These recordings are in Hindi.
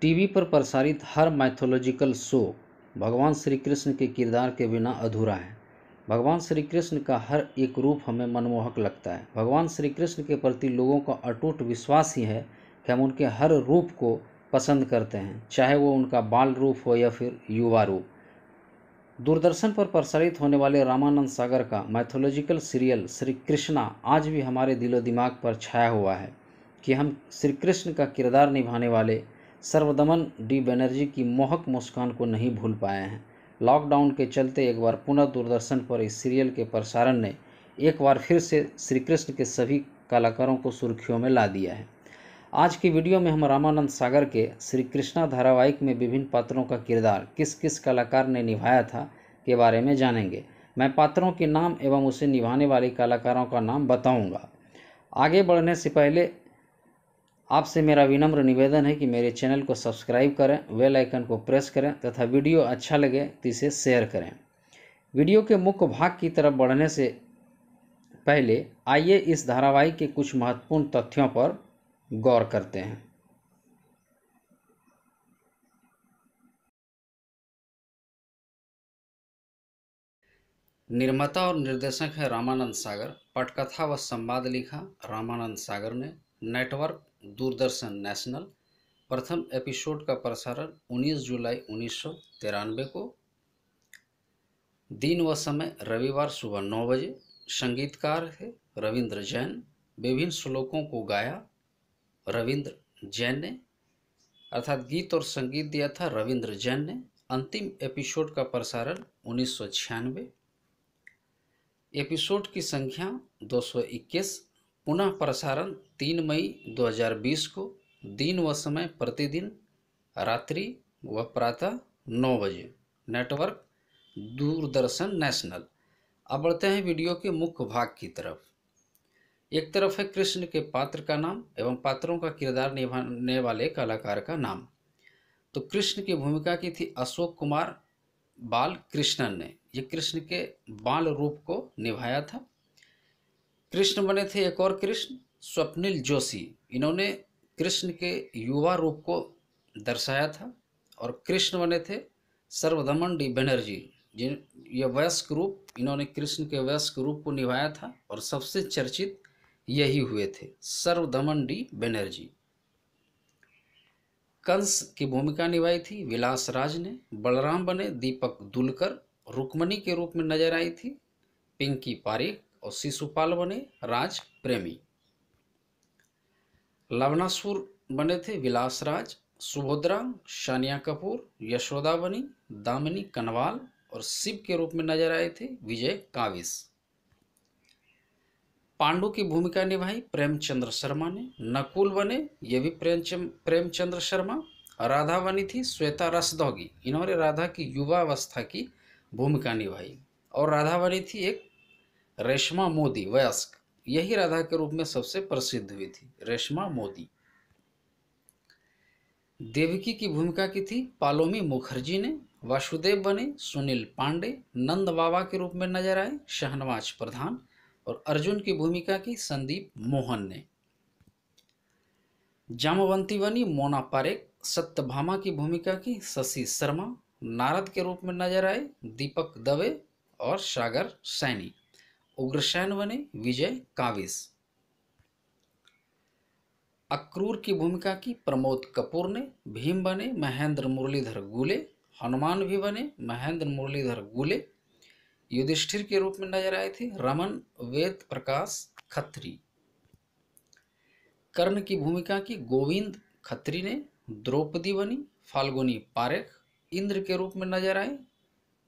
टीवी पर प्रसारित हर माइथोलॉजिकल शो भगवान श्री कृष्ण के किरदार के बिना अधूरा है भगवान श्री कृष्ण का हर एक रूप हमें मनमोहक लगता है भगवान श्री कृष्ण के प्रति लोगों का अटूट विश्वास ही है कि हम उनके हर रूप को पसंद करते हैं चाहे वो उनका बाल रूप हो या फिर युवा रूप दूरदर्शन पर प्रसारित होने वाले रामानंद सागर का मैथोलॉजिकल सीरियल श्री कृष्णा आज भी हमारे दिलो दिमाग पर छाया हुआ है कि हम श्री कृष्ण का किरदार निभाने वाले सर्वदमन डी बनर्जी की मोहक मुस्कान को नहीं भूल पाए हैं लॉकडाउन के चलते एक बार पुनः दूरदर्शन पर इस सीरियल के प्रसारण ने एक बार फिर से श्री कृष्ण के सभी कलाकारों को सुर्खियों में ला दिया है आज की वीडियो में हम रामानंद सागर के श्री कृष्णा धारावाहिक में विभिन्न पात्रों का किरदार किस किस कलाकार ने निभाया था के बारे में जानेंगे मैं पात्रों के नाम एवं उसे निभाने वाले कलाकारों का नाम बताऊंगा आगे बढ़ने से पहले आपसे मेरा विनम्र निवेदन है कि मेरे चैनल को सब्सक्राइब करें वेल आइकन को प्रेस करें तथा वीडियो अच्छा लगे तो इसे शेयर करें वीडियो के मुख्य भाग की तरफ बढ़ने से पहले आइए इस धारावाहिक के कुछ महत्वपूर्ण तथ्यों पर गौर करते हैं निर्माता और निर्देशक है रामानंद सागर पटकथा व संवाद लिखा रामानंद सागर ने नेटवर्क दूरदर्शन नेशनल प्रथम एपिसोड का प्रसारण 19 जुलाई उन्नीस को दिन व समय रविवार सुबह नौ बजे संगीतकार थे रविंद्र जैन विभिन्न श्लोकों को गाया रविंद्र जैन ने अर्थात गीत और संगीत दिया था रविंद्र जैन ने अंतिम एपिसोड का प्रसारण उन्नीस एपिसोड की संख्या पुनः प्रसारण तीन मई 2020 को दिन व समय प्रतिदिन रात्रि व प्रातः नौ बजे नेटवर्क दूरदर्शन नेशनल अब बढ़ते हैं वीडियो के मुख्य भाग की तरफ एक तरफ है कृष्ण के पात्र का नाम एवं पात्रों का किरदार निभाने वाले कलाकार का नाम तो कृष्ण की भूमिका की थी अशोक कुमार बाल कृष्णन ने ये कृष्ण के बाल रूप को निभाया था कृष्ण बने थे एक और कृष्ण स्वप्निल जोशी इन्होंने कृष्ण के युवा रूप को दर्शाया था और कृष्ण बने थे सर्वधमन डी बनर्जी जिन ये वयस्क रूप इन्होंने कृष्ण के वयस्क रूप को निभाया था और सबसे चर्चित यही हुए थे सर्वधमन डी बनर्जी कंस की भूमिका निभाई थी विलास राज ने बलराम बने दीपक दुलकर रुक्मणी के रूप में नजर आई थी पिंकी पारिक और शिशुपाल बने राज प्रेमी लवनासुर बने थे विलास राज सुभद्रा शानिया कपूर यशोदा बनी दामिनी कनवाल और शिव के रूप में नजर आए थे विजय काविस पांडु की भूमिका निभाई प्रेमचंद्र शर्मा ने नकुल बने ये भी प्रेमचंद प्रेमचंद्र शर्मा राधा बनी थी श्वेता रसदौगी इन्होंने राधा की युवा अवस्था की भूमिका निभाई और राधा बनी थी एक रेशमा मोदी वयस्क यही राधा के रूप में सबसे प्रसिद्ध हुई थी रेशमा मोदी देवकी की भूमिका की थी पालोमी मुखर्जी ने वासुदेव बने सुनील पांडे नंद बाबा के रूप में नजर आए शहनवाज प्रधान और अर्जुन की भूमिका की संदीप मोहन ने जामवंती बनी मोना पारेख सत्यभामा की भूमिका की शशि शर्मा नारद के रूप में नजर आए दीपक दवे और सागर सैनी उग्रसेन बने विजय काविस अक्रूर की भूमिका की प्रमोद कपूर ने भीम बने महेंद्र मुरलीधर गुले हनुमान भी बने महेंद्र मुरलीधर गुले युधिष्ठिर के रूप में नजर आए थे रमन वेद प्रकाश खत्री कर्ण की भूमिका की गोविंद खत्री ने द्रौपदी बनी फाल्गुनी पारेख इंद्र के रूप में नजर आए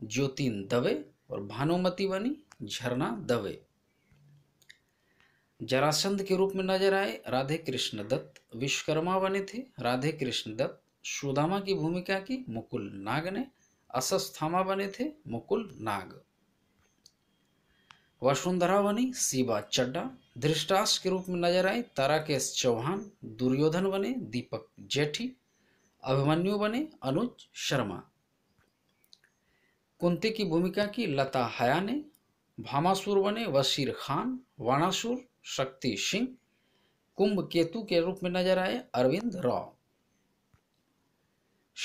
ज्योतिन दवे और भानुमति बनी झरना दवे जरासंध के रूप में नजर आए राधे कृष्ण दत्त विश्वकर्मा बने थे राधे कृष्ण दत्त सुदामा की भूमिका की मुकुल नाग ने असस्थामा बने थे मुकुल नाग वसुंधरा बनी सीबा चड्डा धृष्टास के रूप में नजर आए ताराकेश चौहान दुर्योधन बने दीपक जेठी अभिमन्यु बने अनुज शर्मा कुंती की भूमिका की लता हया ने भामासुर बने वसीर खान वाणासुर शक्ति सिंह कुंभ केतु के रूप में नजर आए अरविंद राव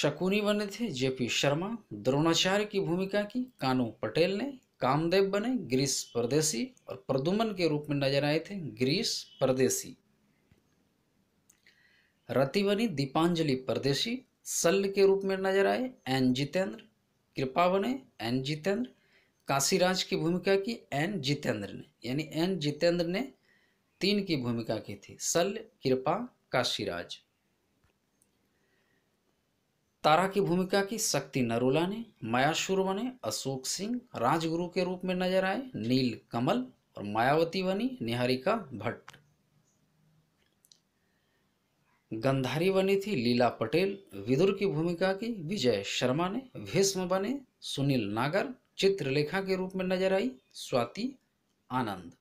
शकुनी बने थे जेपी शर्मा द्रोणाचार्य की भूमिका की कानू पटेल ने कामदेव बने ग्रीस परदेसी और प्रदुमन के रूप में नजर आए थे ग्रीस परदेसी रति बनी दीपांजलि परदेसी सल्ल के रूप में नजर आए एन जितेंद्र कृपा बने एन जितेंद्र काशीराज की भूमिका की एन जितेंद्र ने यानी एन जितेंद्र ने तीन की भूमिका की थी शल्य कृपा काशीराज तारा की भूमिका की शक्ति नरोला ने मायाशूर बने अशोक सिंह राजगुरु के रूप में नजर आए नील कमल और मायावती बनी निहारिका भट्ट गंधारी बनी थी लीला पटेल विदुर की भूमिका की विजय शर्मा ने भीष्म बने सुनील नागर चित्रलेखा के रूप में नजर आई स्वाति आनंद